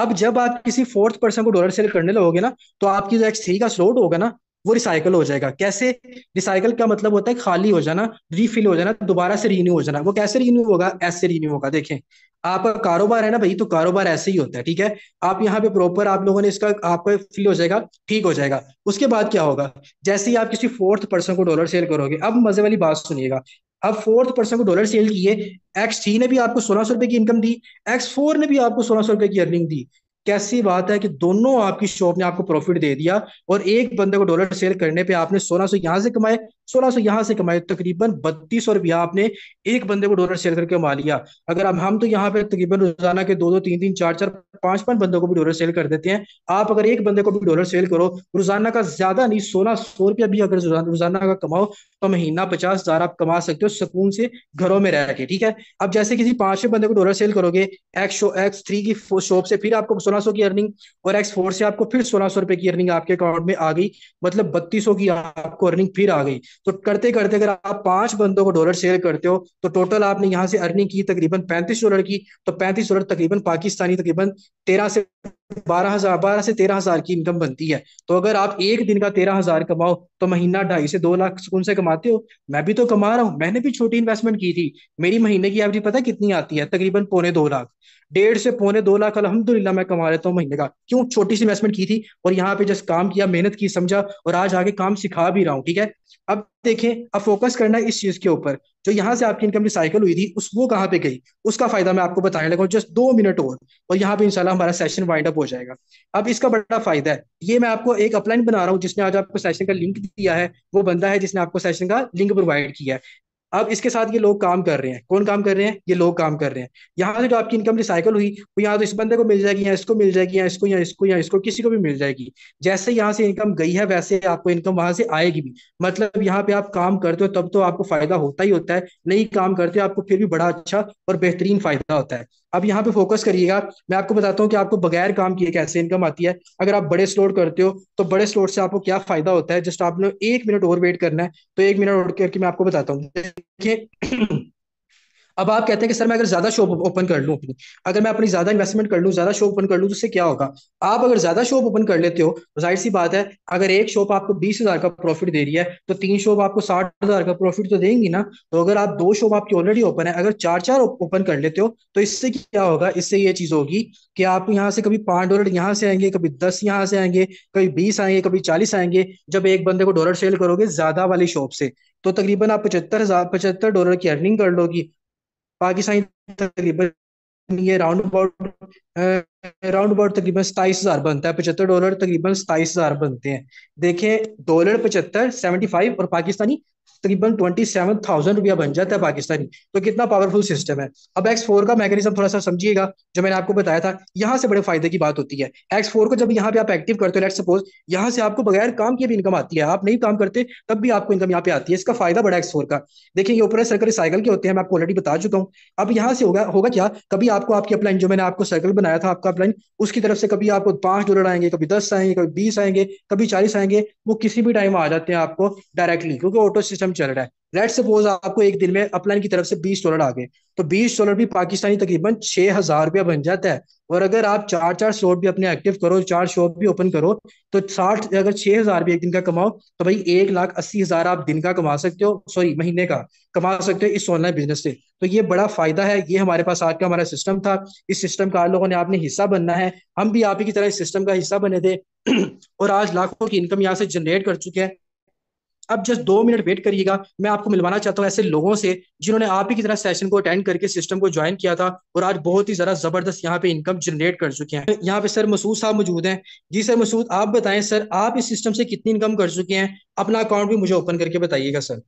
अब जब आप किसी फोर्थ पर्सन को डॉलर सेल करने लगोगे ना तो आपकी जो एक्स थ्री का स्लोट होगा ना वो रिसाइकल हो जाएगा कैसे रिसाइकल का मतलब होता है खाली हो जाना रीफिल हो जाना दोबारा से रीन्यू हो जाना वो कैसे रीन्यू होगा ऐसे रीन्यू होगा देखें आपका कारोबार है ना भाई तो कारोबार ऐसे ही होता है ठीक है आप यहाँ पे प्रॉपर आप लोगों ने इसका आपका फिल हो जाएगा ठीक हो जाएगा उसके बाद क्या होगा जैसे ही आप किसी फोर्थ पर्सन को डॉलर सेल करोगे अब मजे वाली बात सुनिएगा अब फोर्थ पर्सन को डॉलर सेल किए एक्स थ्री ने भी आपको सोलह सौ रुपए की इनकम दी एक्स फोर ने भी आपको सोलह सौ रुपए की अर्निंग दी कैसी बात है कि दोनों आपकी शॉप ने आपको प्रॉफिट दे दिया और एक बंदे को डॉलर सेल करने पे आपने सोलह सौ यहाँ से कमाए सोलह सौ यहाँ से कमाए तकरीबन बत्तीस सौ रुपया आपने एक बंदे को डॉलर सेल करके कमा लिया अगर हम हम तो यहाँ पे तकरीबन रोजाना के दो दो तीन तीन चार चार पांच पांच बंदों को भी डॉलर सेल कर देते हैं आप अगर एक बंदे को भी डॉलर सेल करो रोजाना का ज्यादा नहीं सोलह सौ रुपया भी अगर रोजाना का कमाओ तो महीना पचास हजार आप कमा सकते हो सुकून से घरों में रह के ठीक है अब जैसे किसी पांचवें बंदे को डॉलर सेल करोगे एक्स शो एक्स थ्री की शॉप से फिर आपको सोलह सौ की अर्निंग और एक्स फोर से आपको फिर सोलह सौ रुपए की अर्निंग आपके अकाउंट में आ गई मतलब बत्तीस सौ की आपको अर्निंग फिर आ गई तो करते करते अगर आप पांच बंदों को डॉलर सेल करते हो तो टोटल आपने यहाँ से अर्निंग की तकरीबन पैंतीस डॉलर की तो पैंतीस डॉलर तकरीबन पाकिस्तानी तकरीबन तेरह से बारह हजार बारह से तेरह हजार की इनकम बनती है तो अगर आप एक दिन का तेरह हजार कमाओ तो महीना ढाई से दो लाख सुकून से कमाते हो मैं भी तो कमा रहा हूँ मैंने भी छोटी इन्वेस्टमेंट की थी मेरी महीने की एवरेज पता है कितनी आती है तकरीबन पौने दो लाख डेढ़ से पौने दो लाख अलहमदुल्ला मैं कमा लेता हूँ महीने का क्यों छोटी सी इन्वेस्टमेंट की थी और यहाँ पे जस्ट काम किया मेहनत की समझा और आज आगे काम सिखा भी रहा हूँ ठीक है अब देखें अब फोकस करना इस चीज के ऊपर जो यहाँ से आपकी इनकम की साइकिल हुई थी उस वो कहाँ पे गई उसका फायदा मैं आपको बताने लगा जस्ट दो मिनट और और यहाँ पे इंशाल्लाह हमारा सेशन वाइंड अप हो जाएगा अब इसका बड़ा फायदा है ये मैं आपको एक अपलाइन बना रहा हूँ जिसने आज आपको सेशन का लिंक दिया है वो बंदा है जिसने आपको सेशन का लिंक प्रोवाइड किया है अब इसके साथ ये लोग काम कर रहे हैं कौन काम कर रहे हैं ये लोग काम कर रहे हैं यहाँ से जो आपकी इनकम रिसाइकल हुई वो यहाँ तो इस बंदे को मिल जाएगी या इसको मिल जाएगी या इसको या इसको या इसको किसी को भी मिल जाएगी जैसे यहाँ से इनकम गई है वैसे आपको इनकम वहां से आएगी भी मतलब यहाँ पे आप काम करते हो तब तो आपको फायदा होता ही होता है नहीं काम करते हो आपको फिर भी बड़ा अच्छा और बेहतरीन फायदा होता है अब यहाँ पे फोकस करिएगा मैं आपको बताता हूँ कि आपको बगैर काम किए कैसे इनकम आती है अगर आप बड़े स्टोर करते हो तो बड़े स्टोर से आपको क्या फायदा होता है जस्ट आपने एक मिनट और वेट करना है तो एक मिनट और करके मैं आपको बताता हूँ देखिए अब आप कहते हैं कि सर मैं अगर ज्यादा शॉप ओपन कर लूँ अपनी अगर मैं अपनी ज्यादा इन्वेस्टमेंट कर लूँ ज्यादा शॉप ओपन कर लूँ तो उससे क्या होगा आप अगर ज्यादा शॉप ओपन कर लेते हो तो जाहिर सी बात है अगर एक शॉप आपको बीस हजार का प्रॉफिट दे रही है तो तीन शॉप आपको साठ हजार का प्रॉफिट तो देंगी ना तो अगर आप दो शॉप आपकी ऑलरेडी ओपन है अगर चार चार ओपन कर लेते हो तो इससे क्या होगा इससे ये चीज होगी कि आप यहाँ से कभी पांच डॉलर यहाँ से आएंगे कभी दस यहाँ से आएंगे कभी बीस आएंगे कभी चालीस आएंगे जब एक बंदे को डॉलर सेल करोगे ज्यादा वाली शॉप से तो तकरीबन आप पचहत्तर हजार पचहत्तर डॉलर की अर्निंग कर लोगी पाकिस्तानी तकरीबन ये राउंड अबाउट राउंड अबाउट तकरीबन सताईस हजार बनता है पचहत्तर डॉलर तकरीबन सताईस हजार बनते हैं देखें डॉलर पचहत्तर सेवेंटी फाइव और पाकिस्तानी तकरीबन ट्वेंटी सेवन थाउजेंड रुपया बन जाता है पाकिस्तानी तो कितना पावरफुल सिस्टम है अब एक्स फोर का मैकेनिज्म थोड़ा सा समझिएगा जो मैंने आपको बताया था यहाँ से बड़े फायदे की बात होती है एक्स फोर को जब यहाँ पे आप एक्टिव करते हो लेट सपोज यहाँ से आपको बगैर काम की भी इनकम आती है आप नहीं काम करते तब भी आपको इनकम यहाँ पे आती है इसका फायदा बड़ा एक्स फोर का देखिए ये ऊपर सर्कल साइकिल के होते हैं मैं आपको ऑलरेडी बता चुका हूँ अब यहाँ से होगा होगा क्या कभी आपको आपकी अपलाइन जो मैंने आपको सर्कल बनाया था आपका पाइपलाइन उसकी तरफ से कभी आपको पांच डॉलर आएंगे कभी दस आएंगे कभी बीस आएंगे कभी चालीस आएंगे वो किसी भी टाइम आ जाते हैं आपको डायरेक्टली क्योंकि ऑटो सिस्टम चल रहा है लेट सपोज आपको एक दिन में अपलाइन की तरफ से बीस डॉलर आ गए तो बीस डॉलर भी पाकिस्तानी तकरीबन छह हजार रुपया बन जाता है और अगर आप चार चार शॉप भी अपने एक्टिव करो चार शॉप भी ओपन करो तो साठ अगर छह हजार भी एक दिन का कमाओ तो भाई एक लाख अस्सी हजार आप दिन का कमा सकते हो सॉरी महीने का कमा सकते हो इस ऑनलाइन बिजनेस से तो ये बड़ा फायदा है ये हमारे पास आज का हमारा सिस्टम था इस सिस्टम का लोगों ने आपने हिस्सा बनना है हम भी आप ही की तरह इस सिस्टम का हिस्सा बने थे और आज लाखों की इनकम यहाँ से जनरेट कर चुके हैं अब जस्ट दो मिनट वेट करिएगा मैं आपको मिलवाना चाहता हूँ ऐसे लोगों से जिन्होंने आप ही की तरह सेशन को अटेंड करके सिस्टम को ज्वाइन किया था और आज बहुत ही ज्यादा ज़बरदस्त यहाँ पे इनकम जनरेट कर चुके हैं यहाँ पे सर मसूद साहब मौजूद हैं जी सर मसूद आप बताएं सर आप इस सिस्टम से कितनी इनकम कर चुके हैं अपना अकाउंट भी मुझे ओपन करके बताइएगा सर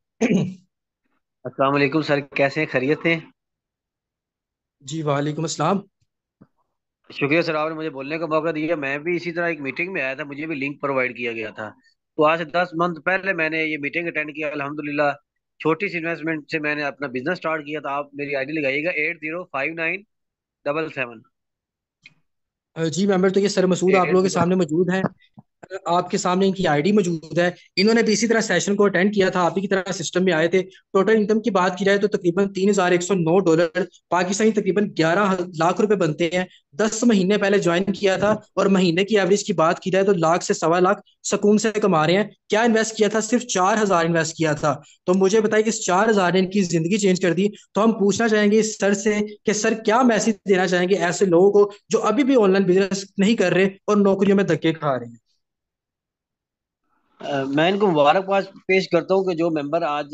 असलाकुम सर कैसे हैं थे जी वालेकुम असलम शुक्रिया सर आपने मुझे बोलने का मौका दिया मैं भी इसी तरह एक मीटिंग में आया था मुझे भी लिंक प्रोवाइड किया गया था तो आज से दस मंथ पहले मैंने ये मीटिंग अटेंड किया अलहमदिल्ला छोटी सी इन्वेस्टमेंट से मैंने अपना बिजनेस स्टार्ट किया तो आप मेरी आईडी लगाइएगा eight zero five nine double seven जी मेंबर तो ये सर मसूद आप लोगों के सामने मौजूद हैं आपके सामने इनकी आईडी मौजूद है इन्होंने भी इसी तरह सेशन को अटेंड किया था आप ही की तरह सिस्टम में आए थे टोटल इनकम की बात की जाए तो तकरीबन तीन हजार एक सौ नौ डॉलर पाकिस्तानी तकरीबन ग्यारह लाख रुपए बनते हैं दस महीने पहले ज्वाइन किया था और महीने की एवरेज की बात की जाए तो लाख से सवा लाख सुकून से कमा रहे हैं क्या इन्वेस्ट किया था सिर्फ चार हजार इन्वेस्ट किया था तो मुझे बताइए कि इस चार हजार ने इनकी जिंदगी चेंज कर दी तो हम पूछना चाहेंगे इस सर से कि सर क्या मैसेज देना चाहेंगे ऐसे लोगों को जो अभी भी ऑनलाइन बिजनेस नहीं कर रहे और नौकरियों में धक्के खा रहे हैं मैं इनको मुबारकबाद पेश करता हूँ कि जो मेंबर आज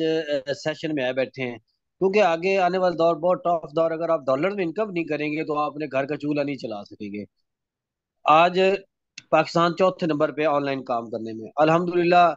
सेशन में आए बैठे हैं क्योंकि आगे आने वाला दौर बहुत टफ दौर अगर आप डॉलर में इनकम नहीं करेंगे तो आप अपने घर का चूल्हा नहीं चला सकेंगे आज पाकिस्तान चौथे नंबर पे ऑनलाइन काम करने में अल्हम्दुलिल्लाह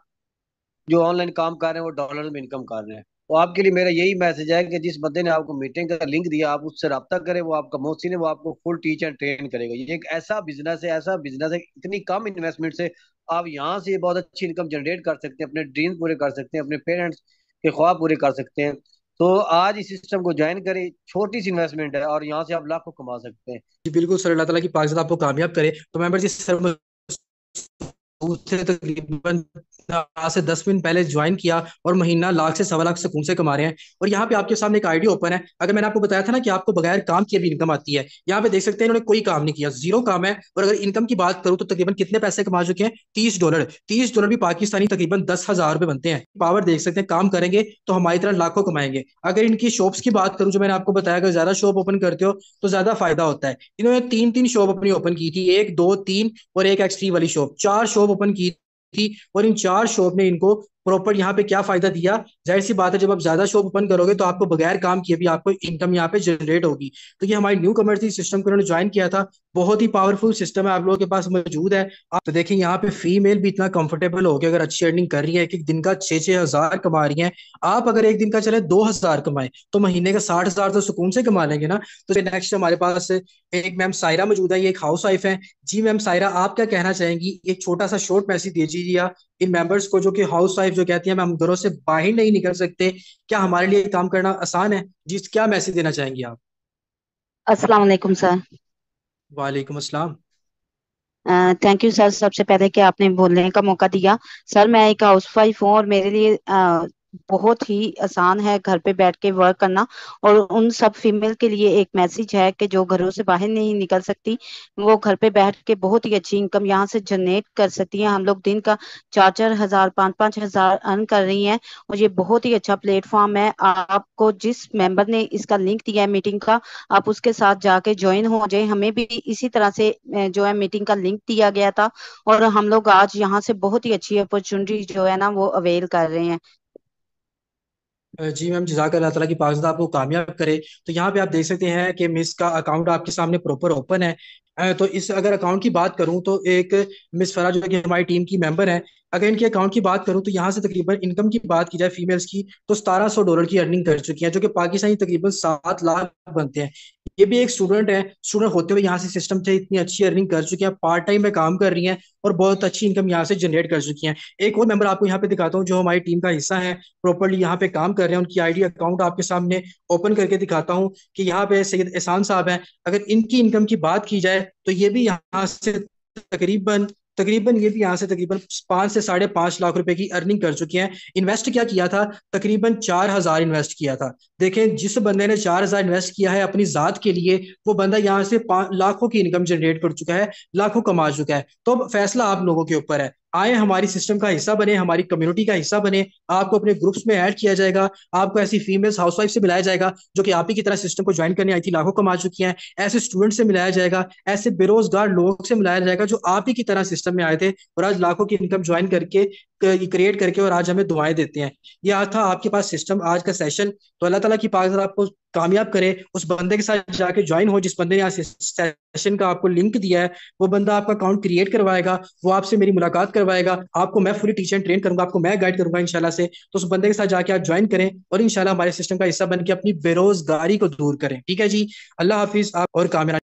जो ऑनलाइन काम कर रहे हैं वो डॉलर में इनकम कर रहे हैं तो आपके लिए मेरा यही मैसेज है कि जिस बंदे ने आपको मीटिंग का लिंक दिया आप उससे रब्ता करें वो आपका मोहसिन है वो आपको फुल टीच एंड ट्रेन करेगा ये एक ऐसा बिजनेस है ऐसा बिजनेस है इतनी कम इन्वेस्टमेंट से आप यहाँ से बहुत अच्छी इनकम जनरेट कर सकते हैं अपने ड्रीम पूरे कर सकते हैं अपने पेरेंट्स के ख्वाब पूरे कर सकते हैं तो आज इस सिस्टम को ज्वाइन करें छोटी सी इन्वेस्टमेंट है और यहाँ से आप लाखों कमा सकते हैं जी बिल्कुल सर अल्लाह तला की पाक आपको कामयाब करे तो मैं उसने तकरीबन तो से दस मिनट पहले ज्वाइन किया और महीना लाख से सवा लाख सकून से कमा रहे हैं और यहाँ पे आपके सामने एक आइडिया ओपन है अगर मैंने आपको बताया था ना कि आपको बगैर काम की अभी इनकम आती है यहाँ पे देख सकते हैं इन्होंने कोई काम नहीं किया जीरो काम है और अगर इनकम की बात करूँ तो तकरीबन कितने पैसे कमा चुके हैं तीस डॉलर तीस डॉलर भी पाकिस्तानी तकरीबन दस हजार रुपए बनते हैं पावर देख सकते हैं काम करेंगे तो हमारी तरह लाखों कमाएंगे अगर इनकी शॉप की बात करूँ जो मैंने आपको बताया अगर ज्यादा शॉप ओपन करते हो तो ज्यादा फायदा होता है इन्होंने तीन तीन शॉप अपनी ओपन की थी एक दो तीन और एक एक्सट्री वाली शॉप चार शॉप ओपन की थी और इन चार शॉप ने इनको प्रॉपर यहाँ पे क्या फायदा दिया जाहिर सी बात है जब आप ज्यादा शॉप ओपन करोगे तो आपको बगैर काम किए भी आपको इनकम यहाँ पे जनरेट होगी तो ये हमारी न्यू कमर्स सिस्टम को उन्होंने ज्वाइन किया था बहुत ही पावरफुल सिस्टम है आप लोगों के पास मौजूद है आप तो देखें यहाँ पे फीमेल भी इतना कंफर्टेबल हो गया अगर अच्छी अर्निंग कर रही है एक एक दिन का छह छह हजार कमा रही है आप अगर एक दिन का चले दो हजार कमाए तो महीने का साठ हजार तो सुकून से कमा लेंगे ना तो नेक्स्ट हमारे पास एक मैम सायरा मौजूद है ये एक हाउस वाइफ है जी मैम सायरा आप क्या कहना चाहेंगी एक छोटा सा शॉर्ट मैसेज दीजिए या इन मेंबर्स को जो कि हाउस वाइफ जो कहती है हम घरों से बाहर नहीं निकल सकते क्या हमारे लिए काम करना आसान है जी क्या मैसेज देना चाहेंगी आप अस्सलाम वालेकुम सर वालेकुम अस्सलाम थैंक यू सर सबसे पहले कि आपने बोलने का मौका दिया सर मैं एक हाउस वाइफ हूँ और मेरे लिए आ, बहुत ही आसान है घर पे बैठ के वर्क करना और उन सब फीमेल के लिए एक मैसेज है कि जो घरों से बाहर नहीं निकल सकती वो घर पे बैठ के बहुत ही अच्छी इनकम यहाँ से जनरेट कर सकती हैं हम लोग दिन का चार चार हजार पाँच पाँच हजार अर्न कर रही हैं और ये बहुत ही अच्छा प्लेटफॉर्म है आपको जिस मेंबर ने इसका लिंक दिया है मीटिंग का आप उसके साथ जाके ज्वाइन हो जाए हमें भी इसी तरह से जो है मीटिंग का लिंक दिया गया था और हम लोग आज यहाँ से बहुत ही अच्छी अपॉर्चुनिटी जो है ना वो अवेल कर रहे हैं जी मैम जजाक अल्लाह ताला की पाकिस्तान आपको कामयाब करे तो यहाँ पे आप देख सकते हैं कि मिस का अकाउंट आपके सामने प्रॉपर ओपन है तो इस अगर अकाउंट की बात करूँ तो एक मिस फरा जो कि हमारी टीम की मेंबर है अगर इनके अकाउंट की बात करूं तो यहाँ से तकरीबन इनकम की बात की जाए फीमेल्स की तो सतारह सौ डॉलर की अर्निंग कर चुकी हैं जो कि पाकिस्तानी तकरीबन सात लाख बनते हैं ये भी एक स्टूडेंट है स्टूडेंट होते हुए यहाँ से सिस्टम से इतनी अच्छी अर्निंग कर चुकी हैं पार्ट टाइम में काम कर रही हैं और बहुत अच्छी इनकम यहाँ से जनरेट कर चुकी हैं एक और मेंबर आपको यहाँ पे दिखाता हूँ जो हमारी टीम का हिस्सा है प्रॉपरली यहाँ पे काम कर रहे हैं उनकी आईडी अकाउंट आपके सामने ओपन करके दिखाता हूँ कि यहाँ पे सैयद एहसान साहब हैं अगर इनकी इनकम की बात की जाए तो ये भी यहाँ से तकरीबन तकरीबन ये भी यहाँ से तकरीबन पांच से साढ़े पांच लाख रुपए की अर्निंग कर चुके हैं इन्वेस्ट क्या किया था तकरीबन चार हजार इन्वेस्ट किया था देखें जिस बंदे ने चार हजार इन्वेस्ट किया है अपनी जात के लिए वो बंदा यहाँ से लाखों की इनकम जनरेट कर चुका है लाखों कमा चुका है तो अब फैसला आप लोगों के ऊपर है आए हमारी सिस्टम का हिस्सा बने हमारी कम्युनिटी का हिस्सा बने आपको अपने ग्रुप्स में ऐड किया जाएगा आपको ऐसी फीमेल्स हाउसवाइफ से मिलाया जाएगा जो कि आप ही की तरह सिस्टम को ज्वाइन करने आई थी लाखों कमा चुकी हैं ऐसे स्टूडेंट से मिलाया जाएगा ऐसे बेरोजगार लोगों से मिलाया जाएगा जो आप ही की तरह सिस्टम में आए थे और आज लाखों की इनकम ज्वाइन करके क्रिएट करके और आज हमें दुआएं देते हैं ये आज था आपके पास सिस्टम आज का सेशन तो अल्लाह ताला की पाक आपको कामयाब करे उस बंदे के साथ जाके ज्वाइन हो जिस बंदे ने आज सेशन का आपको लिंक दिया है वो बंदा आपका अकाउंट क्रिएट करवाएगा वो आपसे मेरी मुलाकात करवाएगा आपको मैं फुली टीचर ट्रेन करूंगा आपको मैं गाइड करूंगा इंशाल्लाह से तो उस बंदे के साथ जाके आप ज्वाइन करें और इंशाल्लाह हमारे सिस्टम का हिस्सा बनकर अपनी बेरोजगारी को दूर करें ठीक है जी अल्लाह हाफिज आप और कामयाब